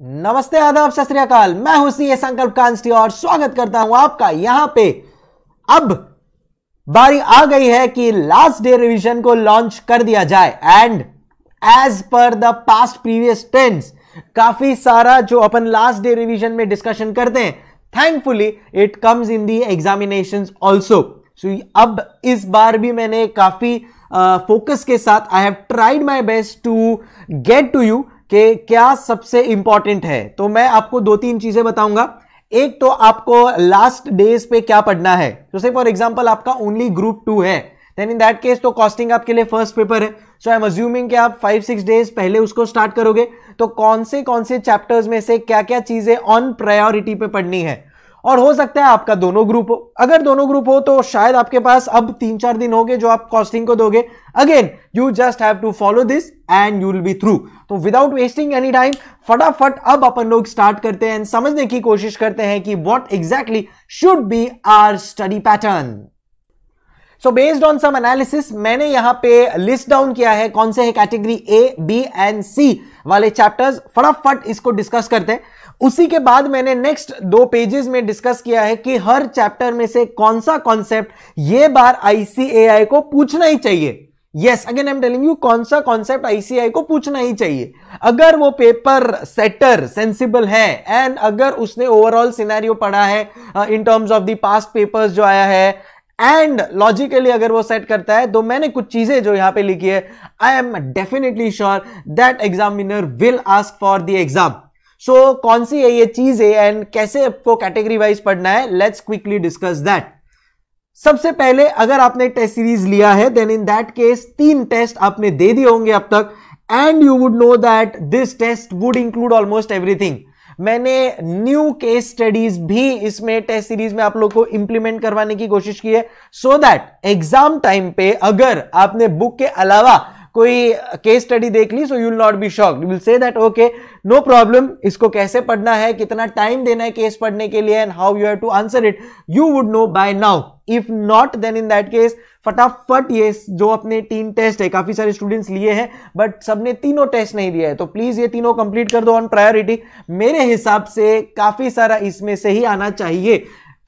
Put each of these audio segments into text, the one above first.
नमस्ते आदाब सत मैं हूं सी संकल्प कांस्टी और स्वागत करता हूं आपका यहां पे अब बारी आ गई है कि लास्ट डे रिवीजन को लॉन्च कर दिया जाए and as per the past previous tense काफी सारा जो अपन लास्ट डे रिवीजन में डिस्कशन करते हैं thankfully it comes in the examination also so अब इस बार भी मैंने काफी फोकस uh, के साथ I have tried my best to get to you कि क्या सबसे इंपॉर्टेंट है तो मैं आपको दो तीन चीजें बताऊंगा एक तो आपको लास्ट डेज पे क्या पढ़ना है जैसे फॉर एग्जांपल आपका ओनली ग्रुप टू है देन इन दैट केस तो कॉस्टिंग आपके लिए फर्स्ट पेपर है सो आई एम अज्यूमिंग कि आप फाइव सिक्स डेज पहले उसको स्टार्ट करोगे तो कौन से कौन से चैप्टर्स में से क्या क्या चीजें ऑन प्रायोरिटी पे पढ़नी है और हो सकता है आपका दोनों ग्रुप हो अगर दोनों ग्रुप हो तो शायद आपके पास अब तीन चार दिन हो गए जो आप कॉस्टिंग को दोगे again you just have to follow this and you will be through तो विदाउट वेस्टिंग एनी टाइम फटाफट अब अपन लोग स्टार्ट करते हैं समझने की कोशिश करते हैं कि what exactly should be our study pattern so based on some analysis मैंने यहां पे लिस्ट डाउन किया है कौन से है category A B and C वाले चैप्टर्स फटाफट इसको डिस्कस करते हैं उसी के बाद मैंने नेक्स्ट दो पेजेस में डिस्कस किया है कि हर चैप्टर में से कौन सा कॉन्सेप्ट ये बार आईसीएआई को पूछना ही चाहिए yes again I am telling you कौन सा कॉन्सेप्ट आईसीआई को पूछना ही चाहिए अगर वो पेपर सेटर सेंसिबल है एंड अगर उसने ओवरऑल सिनेरियो पढ़ा है in terms of the past papers जो आया है एंड लॉजिकली अगर वो सेट करता है तो मैंने कुछ चीजें जो यहां पे लिखी है I am definitely sure that examiner will ask for the exam so कौन सी है ये चीज है एंड कैसे आपको कैटेगरी वाइज पढ़ना है लेट्स क्विकली डिस्कस दैट सबसे पहले अगर आपने टेस्ट सीरीज लिया है देन इन दैट केस तीन टेस्ट आपने दे दिए होंगे अब तक and you would know that this test would include almost everything मैंने न्यू केस स्टडीज भी इसमें टेस्ट सीरीज में आप लोग को इंप्लीमेंट करवाने की कोशिश की है सो दैट एग्जाम टाइम पे अगर आपने बुक के अलावा कोई केस स्टडी देख ली so you will not be shocked will say that okay no problem इसको कैसे पढ़ना है कितना टाइम देना है केस पढ़ने के लिए and how you have to answer it you would know by now if not then in that case फटाफट ये जो अपने तीन टेस्ट है काफी सारे स्टूडेंट्स लिए हैं बट सबने तीनों टेस्ट नहीं दिया है तो प्लीज ये तीनों कंप्लीट कर दो ऑन प्रायोरिटी मेरे हिसाब से काफी सारा इसमें से ही आना चाहिए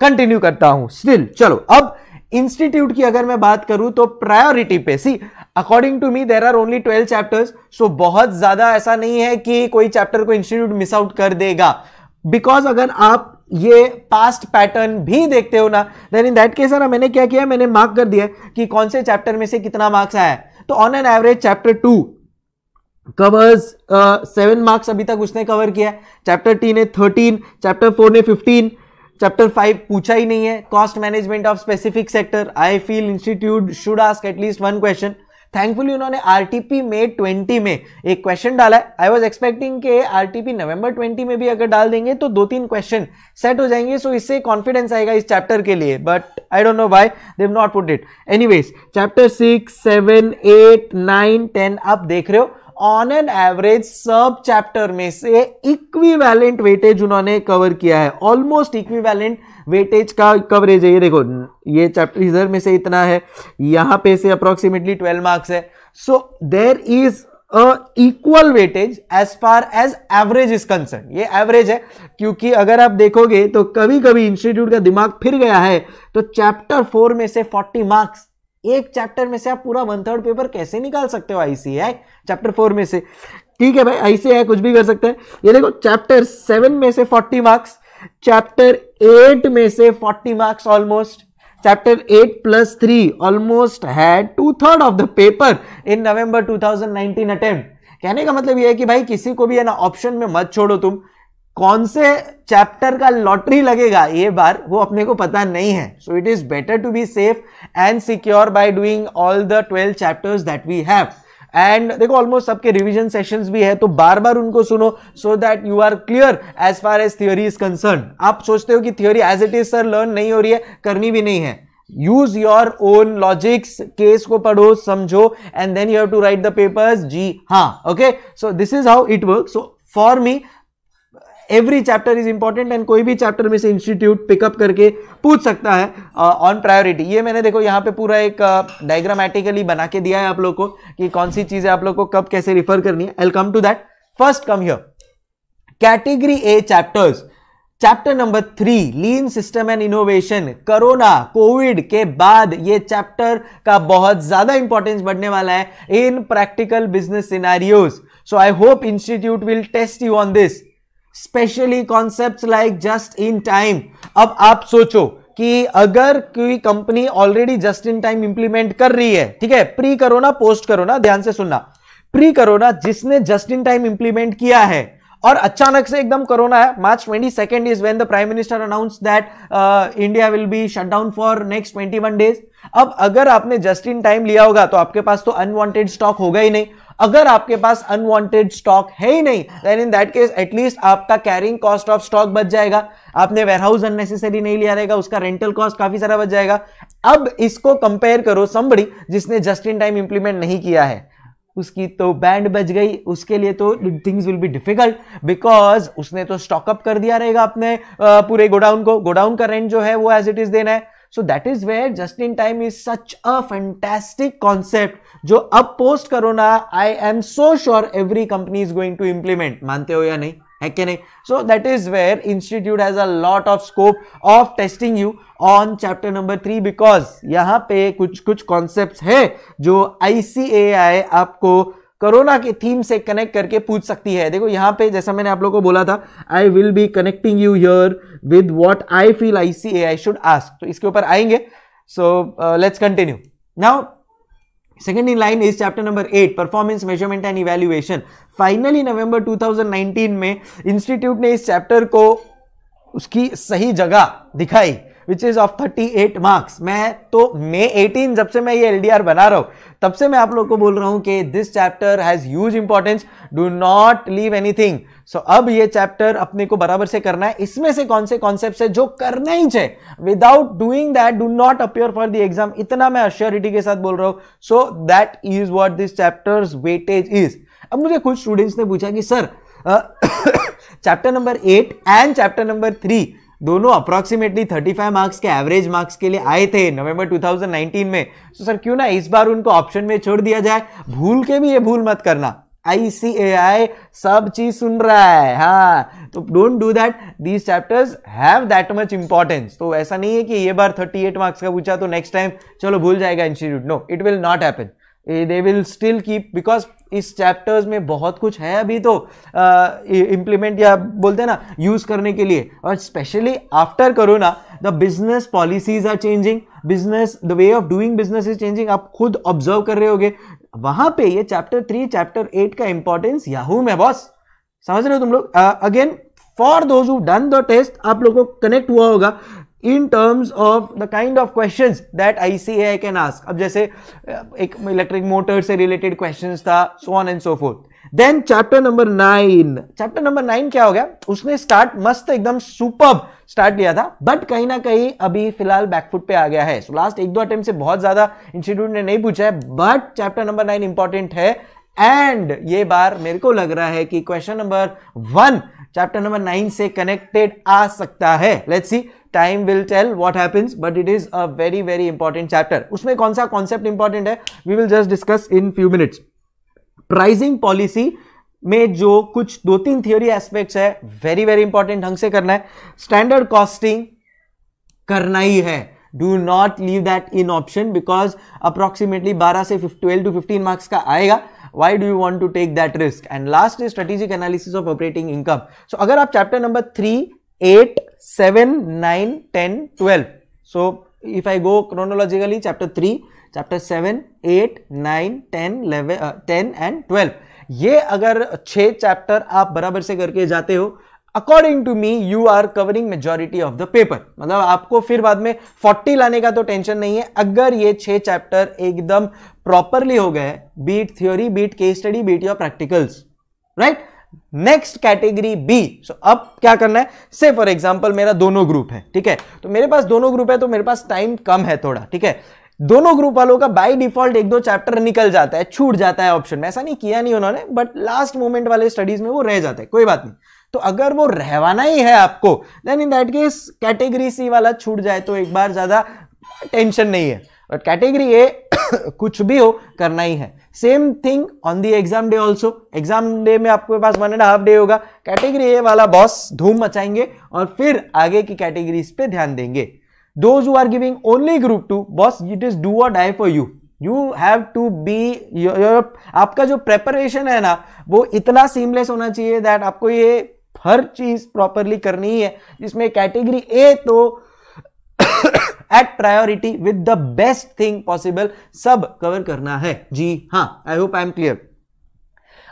कंटिन्यू करता हूं स्टिल चलो अब इंस्टीट्यूट की अगर मैं बात करूं तो प्रायोरिटी पे see according to me there are only twelve chapters so बहुत ज्यादा ऐसा नहीं है कि कोई चैप्टर को इंस्टीट्यूट मिस आउट कर देगा बिकॉज अगर आप ये पास्ट पैटर्न भी देखते हो ना देन इन दैट केस ना मैंने क्या किया मैंने मार्क कर दिया कि कौन से चैप्टर में से कितना मार्क्स आया है तो on an average chapter two covers seven marks अभी तक उसने कवर किया है चैप्टर टी ने थर्टीन चैप्टर फोर ने फिफ्टीन चैप्टर फाइव पूछा ही नहीं है cost management of specific sector I feel institute should ask at least one question thankfully उन्होंने आरटीपी टी पी में एक क्वेश्चन डाला है आई वॉज एक्सपेक्टिंग के आरटीपी नवंबर ट्वेंटी में भी अगर डाल देंगे तो दो तीन क्वेश्चन सेट हो जाएंगे सो इससे कॉन्फिडेंस आएगा इस चैप्टर के लिए but I don't know why they've not put it anyways chapter six seven eight nine ten आप देख रहे हो ऑन एन एवरेज सब चैप्टर में से इक्विवेलेंट वेटेज उन्होंने कवर किया है ऑलमोस्ट इक्विवेलेंट वेटेज का कवरेज है ये देखो ये चैप्टर इधर में से इतना है यहां पे से अप्रोक्सीमेटली ट्वेल्व मार्क्स है so there is equal weightage as far as average is concern ये एवरेज है क्योंकि अगर आप देखोगे तो कभी कभी इंस्टीट्यूट का दिमाग फिर गया है तो चैप्टर फोर में से फोर्टी मार्क्स एक चैप्टर में से आप पूरा वन थर्ड पेपर कैसे निकाल सकते हो आईसीआई चैप्टर फोर में से ठीक है भाई आईसीआई कुछ भी कर सकते हैं ये देखो चैप्टर सेवन में से फोर्टी मार्क्स चैप्टर एट में से forty marks almost chapter eight plus three almost had two third of the paper in November 2019 attempt कहने का मतलब यह है कि भाई किसी को भी है ना ऑप्शन में मत छोड़ो तुम कौन से चैप्टर का लॉटरी लगेगा ये बार वो अपने को पता नहीं है so it is better to be safe and secure by doing all the twelve chapters that we have and देखो ऑलमोस्ट सबके रिवीजन सेशंस भी है तो बार बार उनको सुनो so that you are clear as far as theory is concern आप सोचते हो कि theory as it is sir learn नहीं हो रही है करनी भी नहीं है use your own logics case को पढ़ो समझो and then you have to write the papers जी हाँ okay so this is how it work so for me every chapter is important and कोई भी चैप्टर में से इंस्टीट्यूट पिकअप करके पूछ सकता है ऑन uh, प्रायोरिटी ये मैंने देखो यहाँ पे पूरा एक डायग्रामेटिकली uh, बना के दिया है आप लोग को कि कौन सी चीज़ें आप लोग को कब कैसे रिफर करनी है welcome to that first come here category A chapters chapter number three lean system and innovation corona covid के बाद ये चैप्टर का बहुत ज्यादा इंपॉर्टेंस बढ़ने वाला है in practical business scenarios so I hope institute will test you on this specially concept like just in time अब आप सोचो कि अगर कोई company already just in time implement कर रही है ठीक है प्री ना पोस्ट करोना ध्यान से सुनना प्री करोना जिसने जस्ट इन टाइम इंप्लीमेंट किया है और अचानक से एकदम कोरोना है March twenty second is when the prime minister announce that India will be shut down for next twenty one days अब अगर आपने जस्ट इन टाइम लिया होगा तो आपके पास तो अनवांटेड स्टॉक होगा ही नहीं अगर आपके पास अनवांटेड स्टॉक है ही नहीं then in that case at least आपका कैरिंग कॉस्ट ऑफ स्टॉक बच जाएगा आपने वेयरहाउस अननेसेसरी नहीं लिया रहेगा उसका रेंटल कॉस्ट काफी सारा बच जाएगा अब इसको कंपेयर करो संबड़ी जिसने जस्ट इन टाइम इंप्लीमेंट नहीं किया है उसकी तो बैंड बच गई उसके लिए तो things will be difficult because उसने तो स्टॉकअप कर दिया रहेगा अपने पूरे गोडाउन को गोडाउन का रेंट जो है वो एज इट इज देना है so that is where just in time is such a fantastic concept जो अब post corona I am so sure every company is going to implement मानते हो या नहीं है कि नहीं so that is where institute has a lot of scope of testing you on chapter number three because यहां पे कुछ कुछ कॉन्सेप्ट है जो आईसीए आपको कोरोना की थीम से कनेक्ट करके पूछ सकती है देखो यहाँ पे जैसा मैंने आप लोगों को बोला था I will be connecting you here with what I feel I see I should ask तो इसके ऊपर आएंगे so let's continue now second in line is chapter number eight performance measurement and evaluation finally November 2019 में institute ने इस chapter को उसकी सही जगह दिखाई विच इज ऑफ 38 मार्क्स मैं तो मे 18 जब से मैं ये एलडीआर बना रहा हूँ तब से मैं आप लोग को बोल रहा हूँ कि this chapter has huge importance do not leave anything so अब ये चैप्टर अपने को बराबर से करना है इसमें से कौन से कॉन्सेप्ट है जो करना ही चाहिए without doing that do not appear for the exam इतना मैं अश्योरिटी के साथ बोल रहा हूँ so that is what this chapter weightage is अब मुझे कुछ स्टूडेंट्स ने पूछा कि sir chapter number eight and chapter number three दोनों अप्रॉक्सीमेटली 35 मार्क्स के एवरेज मार्क्स के लिए आए थे नवंबर 2019 में तो सर क्यों ना इस बार उनको ऑप्शन में छोड़ दिया जाए भूल के भी ये भूल मत करना आईसीएआई सब चीज सुन रहा है हाँ तो don't do that these chapters have that much importance तो ऐसा नहीं है कि ये बार 38 मार्क्स का पूछा तो नेक्स्ट टाइम चलो भूल जाएगा institute no it will not happen they will still keep because इस चैप्टर्स में बहुत कुछ है अभी तो इम्प्लीमेंट या बोलते हैं ना यूज़ करने के लिए और specially after Corona the business policies are changing business the way of doing business is changing आप खुद ऑब्जर्व कर रहे होगे वहां पे ये चैप्टर थ्री चैप्टर एट का इंपॉर्टेंस याहू में बॉस समझ रहे हो तुम लोग again for those who done the test आप लोगों को कनेक्ट हुआ होगा in terms of the kind of question that I see I can ask अब जैसे एक इलेक्ट्रिक मोटर से रिलेटेड क्वेश्चन था so on and so fourth then chapter number nine chapter number nine क्या हो गया उसने स्टार्ट मस्त एकदम सुपर स्टार्ट लिया था बट कहीं ना कहीं अभी फिलहाल बैकफुट पे आ गया है सो so, लास्ट एक दो अटेम्प्ट से बहुत ज्यादा इंस्टीट्यूट ने नहीं पूछा है but chapter number nine important है एंड ये बार मेरे को लग रहा है कि question number one chapter number nine से कनेक्टेड आ सकता है let's see time will tell what happens but it is a very very important chapter उसमें कौन सा कॉन्सेप्ट इंपॉर्टेंट है we will just discuss in few minutes pricing policy में जो कुछ दो तीन थियोरी एस्पेक्ट्स है वेरी वेरी इंपॉर्टेंट ढंग से करना है स्टैंडर्ड कॉस्टिंग करना ही है do not leave that in option because approximately 12 से 12 टू 15 मार्क्स का आएगा why do you want to take that risk and last is strategic analysis of operating income so अगर आप chapter number three eight seven nine ten twelve so if I go chronologically chapter three chapter seven eight nine ten eleven ten and twelve ये अगर छह chapter आप बराबर से करके जाते हो according to me you are covering majority of the paper मतलब आपको फिर बाद में 40 लाने का तो टेंशन नहीं है अगर ये छह चैप्टर एकदम प्रॉपरली हो गए beat theory beat case study beat your practicals right next category B so अब क्या करना है से फॉर एग्जाम्पल मेरा दोनों ग्रुप है ठीक है तो मेरे पास दोनों ग्रुप है तो मेरे पास टाइम कम है थोड़ा ठीक है दोनों ग्रुप वालों का बाय डिफॉल्ट एक दो चैप्टर निकल जाता है छूट जाता है ऑप्शन में ऐसा नहीं किया नहीं उन्होंने बट लास्ट मोमेंट वाले स्टडीज में वो रह जाते हैं कोई बात नहीं तो अगर वो रहवाना ही है आपको then in that case category C वाला छूट जाए तो एक बार ज़्यादा टेंशन नहीं है बट कैटेगरी ए कुछ भी हो करना ही है same thing on the exam day also exam day में आपके पास वन एंड हाफ डे होगा कैटेगरी ए वाला बॉस धूम मचाएंगे और फिर आगे की कैटेगरीज पे ध्यान देंगे those are giving only group two boss it is do और die for you you have to be आपका जो प्रेपरेशन है ना वो इतना सीमलेस होना चाहिए दैट आपको ये हर चीज प्रॉपरली करनी है जिसमें कैटेगरी ए तो at priority with the best thing possible सब कवर करना है जी हाँ I hope I am clear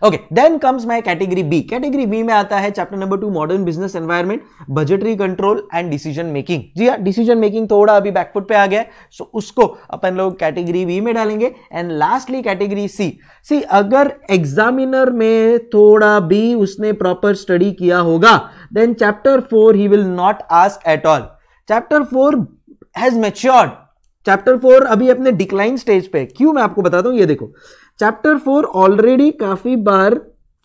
okay then comes my category B category B में आता है chapter number two modern business environment budgetary control and decision making जी हाँ डिसीजन मेकिंग थोड़ा अभी बैकफुट पे आ गया है सो so, उसको अपन लोग कैटेगरी बी में डालेंगे and lastly category C C अगर एग्जामिनर में थोड़ा भी उसने प्रॉपर स्टडी किया होगा then chapter four he will not ask at all chapter four has matured chapter four अभी अपने डिक्लाइन स्टेज पे क्यों मैं आपको बताता हूं ये देखो चैप्टर फोर ऑलरेडी काफ़ी बार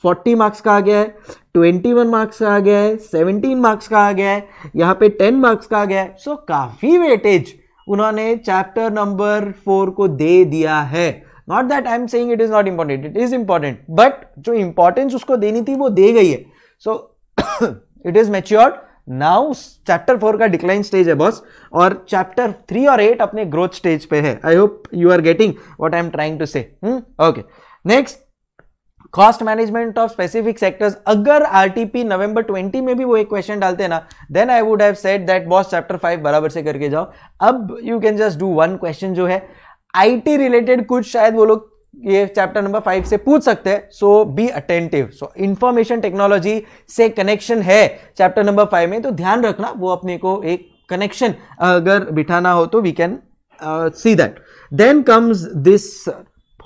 40 मार्क्स का आ गया है 21 मार्क्स का आ गया है 17 मार्क्स का आ गया है यहाँ पे 10 मार्क्स का आ गया है सो so, काफ़ी वेटेज उन्होंने चैप्टर नंबर फोर को दे दिया है not that I am saying it is not important it is important but जो इंपॉर्टेंस उसको देनी थी वो दे गई है so it is matured now chapter four का डिक्लाइन स्टेज है बॉस और चैप्टर थ्री और एट अपने ग्रोथ स्टेज पे है I hope you are getting what I am trying to से okay next cost management of specific sectors अगर R T P November twenty में भी वो एक क्वेश्चन डालते ना then I would have said that boss chapter five बराबर से करके जाओ अब you can just do one question जो है आई टी रिलेटेड कुछ शायद वो लोग ये चैप्टर नंबर फाइव से पूछ सकते हैं so be attentive so information technology से कनेक्शन है चैप्टर नंबर फाइव में तो ध्यान रखना वो अपने को एक कनेक्शन अगर बिठाना हो तो we can see that then comes this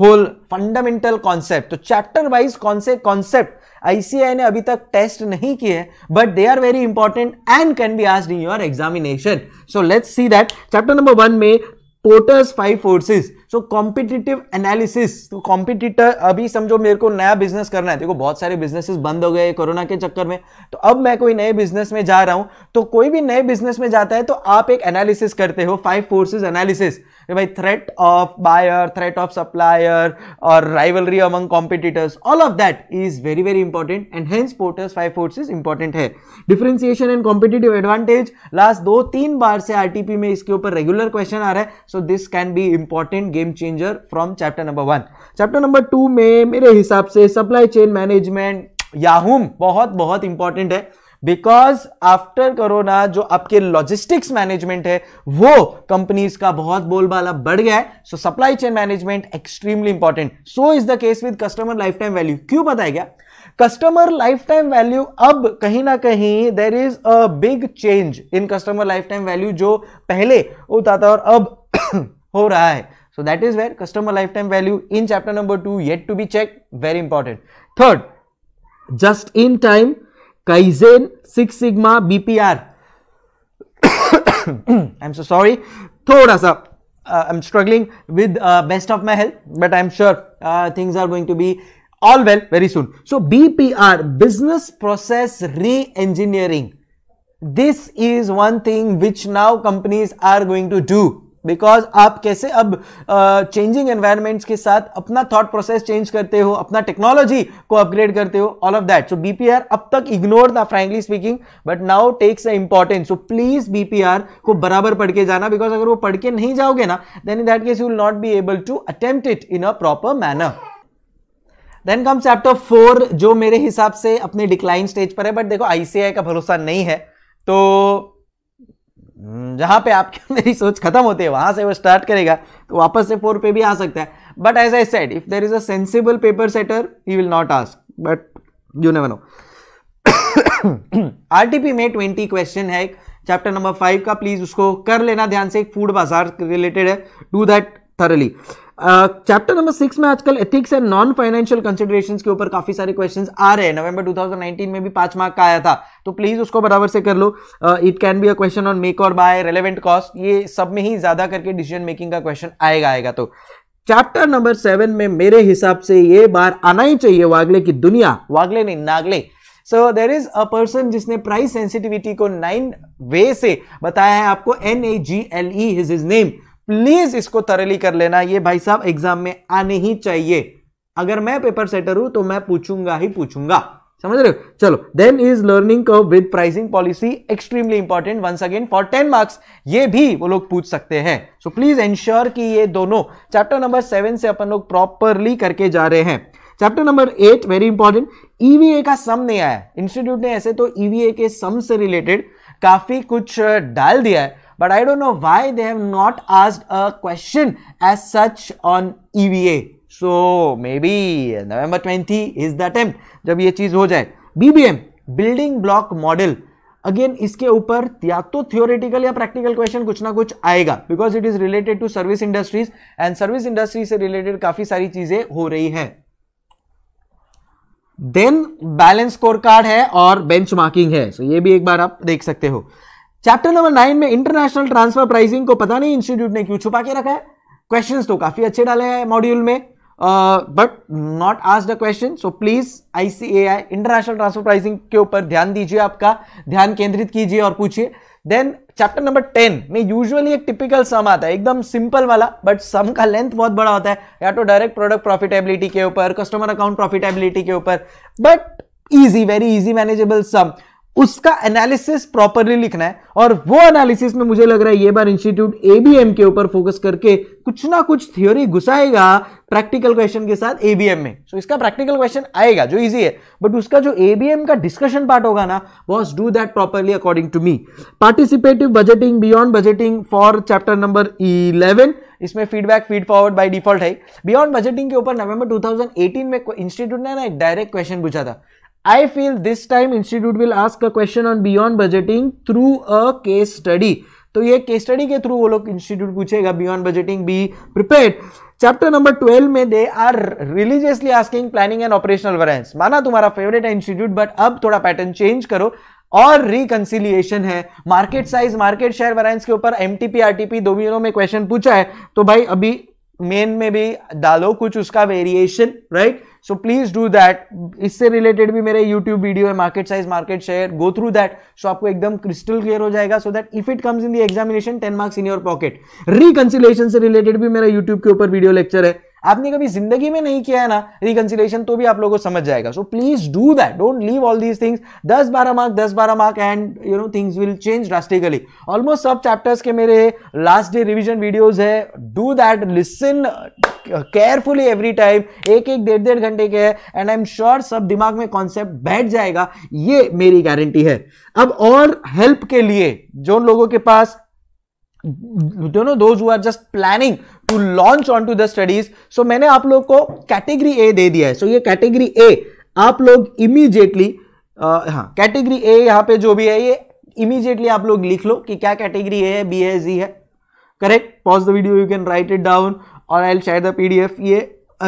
whole fundamental concept तो चैप्टर वाइज कौन से कॉन्सेप्ट आईसीआई ने अभी तक टेस्ट नहीं किए but they are very important and can be asked in your examination so let's see that chapter number one में Porter's five forces so competitive analysis तो कॉम्पिटिटर अभी समझो मेरे को नया बिजनेस करना है देखो बहुत सारे बिजनेसेस बंद हो गए कोरोना के चक्कर में तो अब मैं कोई नए बिजनेस में जा रहा हूं तो कोई भी नए बिजनेस में जाता है तो आप एक एनालिसिस करते हो फाइव फोर्सेज एनालिसिस भाई threat of buyer threat of supplier और rivalry among competitors all of that is very very important and hence Porter's five forces important है differentiation and competitive advantage last दो तीन बार से RTP में इसके ऊपर regular question आ रहा है so this can be important game changer from chapter number one chapter number two में मेरे हिसाब से सप्लाई चेन मैनेजमेंट याहूम बहुत बहुत इंपॉर्टेंट है बिकॉज आफ्टर कोरोना जो आपके लॉजिस्टिक्स मैनेजमेंट है वो कंपनीज का बहुत बोलबाला बढ़ गया है so supply chain management extremely important so is the case with customer lifetime value क्यों बताया गया कस्टमर लाइफ टाइम वैल्यू अब कहीं ना कहीं there is a big change in customer lifetime value जो पहले होता था और अब हो रहा है So that is where customer lifetime value in chapter number 2 yet to be checked, very important. Third, just in time, Kaizen, Six Sigma, BPR. I'm so sorry, thoda sa uh, I'm struggling with uh, best of my health, but I'm sure uh, things are going to be all well very soon. So BPR, business process re-engineering. This is one thing which now companies are going to do. Because आप कैसे अब changing uh, environments के साथ अपना thought process change करते हो अपना technology को अपग्रेड करते हो all of that so BPR अब तक इग्नोर था frankly speaking but now takes a importance so please BPR को बराबर पढ़ के जाना बिकॉज अगर वो पढ़ के नहीं जाओगे ना then in that case you will not be able to attempt it in a proper manner then come chapter four जो मेरे हिसाब से अपने डिक्लाइन स्टेज पर है बट देखो आईसीआई का भरोसा नहीं है तो हम्म, जहाँ पे आपकी मेरी सोच खत्म होती है वहाँ से वो स्टार्ट करेगा तो वापस से फोर पे भी आ सकता है but as I said if there is a sensible paper setter he will not ask but you never know P में ट्वेंटी क्वेश्चन है एक चैप्टर नंबर फाइव का प्लीज उसको कर लेना ध्यान से एक फूड बाजार रिलेटेड है do that thoroughly chapter number six में आजकल ethics and non financial consideration के ऊपर काफी सारे क्वेश्चंस आ रहे हैं नवंबर 2019 में भी पांच मार्क का आया था तो प्लीज उसको बराबर से कर लो it can be a question on make और बाय रेलेवेंट कॉस्ट ये सब में ही ज्यादा करके डिसीजन मेकिंग का क्वेश्चन आएगा आएगा तो चैप्टर नंबर सेवन में मेरे हिसाब से ये बार आना ही चाहिए वागले की दुनिया वागले नहीं Nagle so there is a person जिसने प्राइस सेंसिटिविटी को नाइन वे से बताया है आपको N A G L E his is name please इसको तरली कर लेना ये भाई साहब एग्जाम में आने ही चाहिए अगर मैं पेपर सेटर हूं तो मैं पूछूंगा ही पूछूंगा समझ रहे हो चलो then is learning curve with pricing policy extremely important once again for ten marks ये भी वो लोग पूछ सकते हैं सो प्लीज एंश्योर कि ये दोनों चैप्टर नंबर सेवन से अपन लोग प्रॉपरली करके जा रहे हैं chapter number eight very important EVA का सम नहीं आया इंस्टीट्यूट ने ऐसे तो ईवीए e के सम से रिलेटेड काफी कुछ डाल दिया है but I don't know why they have not asked a question as such on EVA. So maybe November 20 is the attempt. जब ये चीज हो जाए BBM building block model again इसके ऊपर या तो थियोरिटिकल या प्रैक्टिकल क्वेश्चन कुछ ना कुछ आएगा because it is related to service industries and service industry से रिलेटेड काफी सारी चीजें हो रही है देन बैलेंस स्कोर कार्ड है और बेंच मार्किंग है सो so ये भी एक बार आप देख सकते हो चैप्टर नंबर नाइन में इंटरनेशनल ट्रांसफर प्राइसिंग को पता नहीं इंस्टीट्यूट ने क्यों छुपा के रखा है क्वेश्चंस तो काफी अच्छे डाले हैं मॉड्यूल में बट नॉट आज the question so please ICAI international transfer pricing के ऊपर ध्यान दीजिए आपका ध्यान केंद्रित कीजिए और पूछिए देन चैप्टर नंबर टेन में यूजुअली एक टिपिकल सम आता है एकदम सिंपल वाला बट सम का लेंथ बहुत बड़ा होता है या तो डायरेक्ट प्रोडक्ट प्रॉफिटेबिलिटी के ऊपर कस्टमर अकाउंट प्रॉफिटेबिलिटी के ऊपर but easy very easy manageable sum उसका एनालिसिस प्रॉपरली लिखना है और वो एनालिसिस में मुझे लग रहा है ये बार इंस्टीट्यूट एबीएम के ऊपर फोकस करके कुछ ना कुछ थ्योरी घुसाएगा प्रैक्टिकल क्वेश्चन के साथ एबीएम में सो so, इसका प्रैक्टिकल क्वेश्चन आएगा जो इजी है बट उसका जो एबीएम का डिस्कशन पार्ट होगा ना was do that properly according to me participative budgeting beyond budgeting for chapter number eleven इसमें feedback feed forward by default है बियॉन्ड बजटिंग के ऊपर नवंबर 2018 में इंस्टीट्यूट ने ना एक डायरेक्ट क्वेश्चन पूछा था I feel this time institute will ask a question on beyond budgeting through a case study तो ये केस स्टडी के थ्रू वो लोग इंस्टीट्यूट पूछेगा beyond budgeting be prepare chapter number twelve में they are religiously asking planning and operational variance माना तुम्हारा favourite है इंस्टीट्यूट बट अब थोड़ा पैटर्न चेंज करो और रिकंसिलिएशन है market size market share variance के ऊपर एम टी दोनों में क्वेश्चन पूछा है तो भाई अभी मेन में भी डालो कुछ उसका variation right right? So please do that इससे रिलेटेड भी मेरे यूट्यूब वीडियो है market size market share go through that so आपको एकदम क्रिस्टल क्लियर हो जाएगा so that if it comes in the examination ten marks in your pocket reconciliation से related भी मेरा यूट्यूब के ऊपर वीडियो लेक्चर है आपने कभी जिंदगी में नहीं किया है ना रिकंसिलेशन तो भी आप लोगों को समझ जाएगा so please do that don't leave all these things दस बारह मार्क दस बारह mark and you know things will change drastically almost सब चैप्टर्स के मेरे लास्ट डे रिविजन वीडियोज है do that listen carefully every time एक एक डेढ़ डेढ़ घंटे के है एंड आई एम श्योर सब दिमाग में कॉन्सेप्ट बैठ जाएगा ये मेरी गारंटी है अब और हेल्प के लिए जो लोगों के पास you know those are just planning to launch on to the studies so मैंने आप लोग को कैटेगरी ए दे दिया है सो so, ये कैटेगरी ए आप लोग इमीजिएटली हाँ कैटेगरी ए यहां पे जो भी है ये इमीजिएटली आप लोग लिख लो कि क्या कैटेगरी ए है बी है जी है correct pause the video you can write it down और आई शेयर द पीडीएफ ये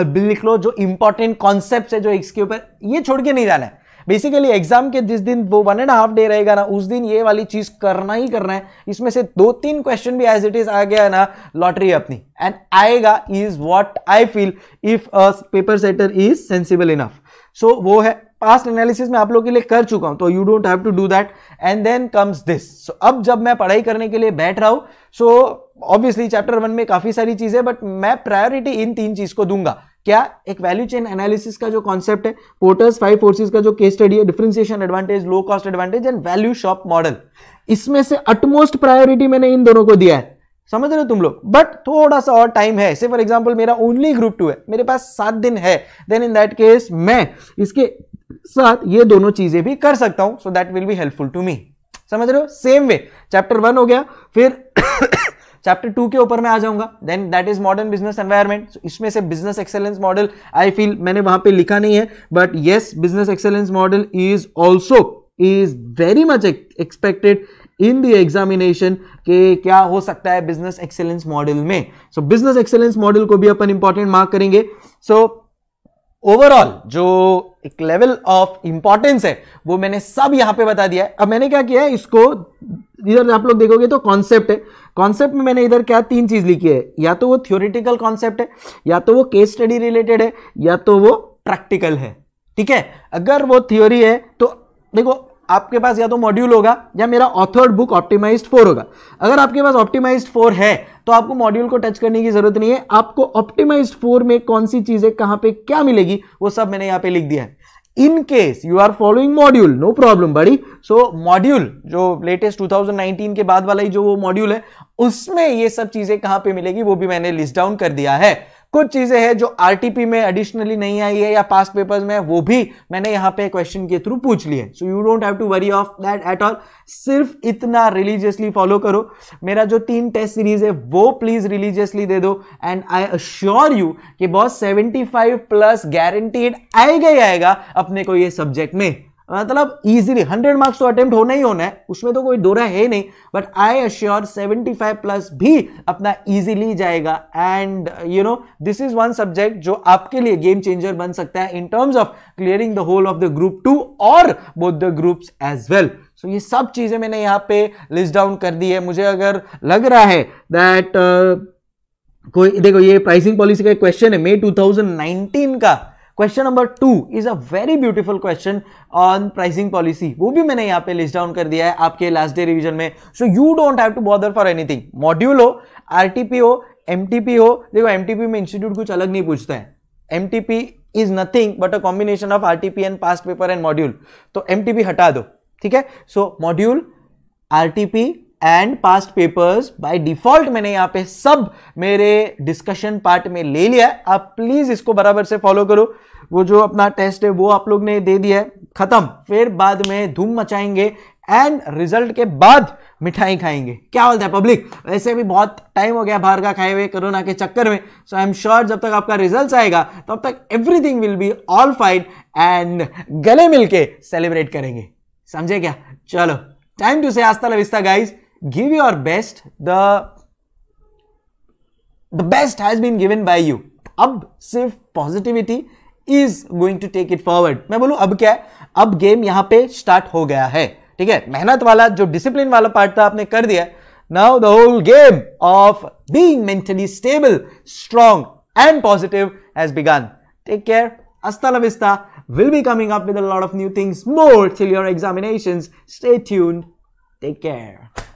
लिख लो जो इंपॉर्टेंट कॉन्सेप्ट है जो इसके ऊपर ये छोड़ के नहीं जाना है बेसिकली एग्जाम के जिस दिन वो वन एंड हाफ डे रहेगा ना उस दिन ये वाली चीज करना ही करना है इसमें से दो तीन क्वेश्चन भी एज इट इज आ गया ना लॉटरी अपनी एंड आएगा is what I feel if a paper setter is sensible enough so वो है पास्ट एनालिसिस में आप लोगों के लिए कर चुका हूं तो you don't have to do that and then comes this so अब जब मैं पढ़ाई करने के लिए बैठ रहा हूं so so obviously chapter one में काफी सारी चीजें बट मैं प्रायोरिटी इन तीन चीज को दूंगा क्या एक वैल्यू चेन एनालिसिस का जो कॉन्सेप्ट है पोर्टर्स फाइव फोर्सेस का जो केस स्टडी है differentiation advantage low cost advantage and value shop model इसमें से अटमोस्ट प्रायोरिटी मैंने इन दोनों को दिया है समझ रहे हो तुम लोग बट थोड़ा सा और टाइम है फॉर एग्जाम्पल मेरा ओनली ग्रुप टू है मेरे पास सात दिन है देन इन दैट केस मैं इसके साथ ये दोनों चीजें भी कर सकता हूं so that will be helpful to me समझ रहे हो सेम वे चैप्टर वन हो गया फिर चैप्टर टू के ऊपर मैं आ जाऊंगा then that is modern business environment इसमें से business excellence model I feel मैंने वहां पे लिखा नहीं है but yes business excellence model is also is very much expected in the examination के क्या हो सकता है बिजनेस एक्सेलेंस मॉडल में सो बिजनेस एक्सेलेंस मॉडल को भी अपन इंपॉर्टेंट मार्क करेंगे सो so, ओवरऑल जो एक लेवल ऑफ इंपॉर्टेंस है वो मैंने सब यहां पे बता दिया है अब मैंने क्या किया है इसको इधर आप लोग देखोगे तो कॉन्सेप्ट है कॉन्सेप्ट में मैंने इधर क्या तीन चीज़ लिखी है या तो वो थियोरिटिकल कॉन्सेप्ट है या तो वो केस स्टडी रिलेटेड है या तो वो प्रैक्टिकल है ठीक है अगर वो थ्योरी है तो देखो आपके पास या तो मॉड्यूल होगा या मेरा ऑथर्ड बुक ऑप्टिमाइज्ड फोर होगा अगर आपके पास ऑप्टिमाइज्ड फोर है तो आपको मॉड्यूल को टच करने की जरूरत नहीं है आपको ऑप्टिमाइज्ड फोर में कौन सी चीजें कहां पे क्या मिलेगी वो सब मैंने यहां पे लिख दिया है in case you are following module no problem बड़ी सो so, मॉड्यूल जो लेटेस्ट 2019 के बाद वाला ही जो वो मॉड्यूल है उसमें ये सब चीजें कहां पे मिलेगी वो भी मैंने लिस्ट डाउन कर दिया है कुछ चीजें हैं जो आरटीपी में एडिशनली नहीं आई है या पास्ट पेपर्स में वो भी मैंने यहाँ पे क्वेश्चन के थ्रू पूछ लिए so you don't have to worry of that at all सिर्फ इतना रिलीजियसली फॉलो करो मेरा जो तीन टेस्ट सीरीज है वो प्लीज रिलीजियसली दे दो एंड आई अश्योर यू कि बहुत 75 प्लस गारंटीड आएगा ही आएगा अपने को ये सब्जेक्ट में मतलब इजीली हंड्रेड मार्क्स तो अटेम्प्ट होना ही होना है उसमें तो कोई दोरा है नहीं बट आई सेवेंटी 75 प्लस भी अपना इजीली जाएगा and you know this is one subject जो आपके लिए गेम चेंजर बन सकता है in terms of clearing the whole of the group two और both the groups as well so ये सब चीजें मैंने यहाँ पे लिस्ट डाउन कर दी है मुझे अगर लग रहा है दैट uh, कोई देखो ये प्राइसिंग पॉलिसी का क्वेश्चन है मे टू का question number two is a very beautiful question on pricing policy वो भी मैंने यहाँ पे लिस्ट डाउन कर दिया है आपके लास्ट डे रिविजन में so you don't have to bother for anything module हो आरटीपी हो एमटीपी हो देखो एमटीपी में इंस्टीट्यूट कुछ अलग नहीं पूछता है MTP is nothing but a combination of RTP and past paper and module तो एमटीपी हटा दो ठीक है so module RTP and past papers by default मैंने यहाँ पे सब मेरे डिस्कशन पार्ट में ले लिया आप प्लीज इसको बराबर से फॉलो करो वो जो अपना टेस्ट है वो आप लोग ने दे दिया है खत्म फिर बाद में धूम मचाएंगे एंड रिजल्ट के बाद मिठाई खाएंगे क्या बोलता है पब्लिक वैसे भी बहुत टाइम हो गया बाहर का खाए हुए कोरोना के चक्कर में सो आई एम श्योर जब तक आपका रिजल्ट आएगा तब तक everything will be all fine and गले मिलके सेलिब्रेट करेंगे समझे क्या चलो time to say hasta la vista guys give your best the the best has been given by you अब सिर्फ positivity is going to take it forward मैं बोलूं अब क्या है अब गेम यहां पे स्टार्ट हो गया है ठीक है मेहनत वाला जो डिसिप्लिन वाला पार्ट था आपने कर दिया now the whole game of being mentally stable strong and positive has begun take care hasta vista will be coming up with with a lot of new things more till your examinations stay tuned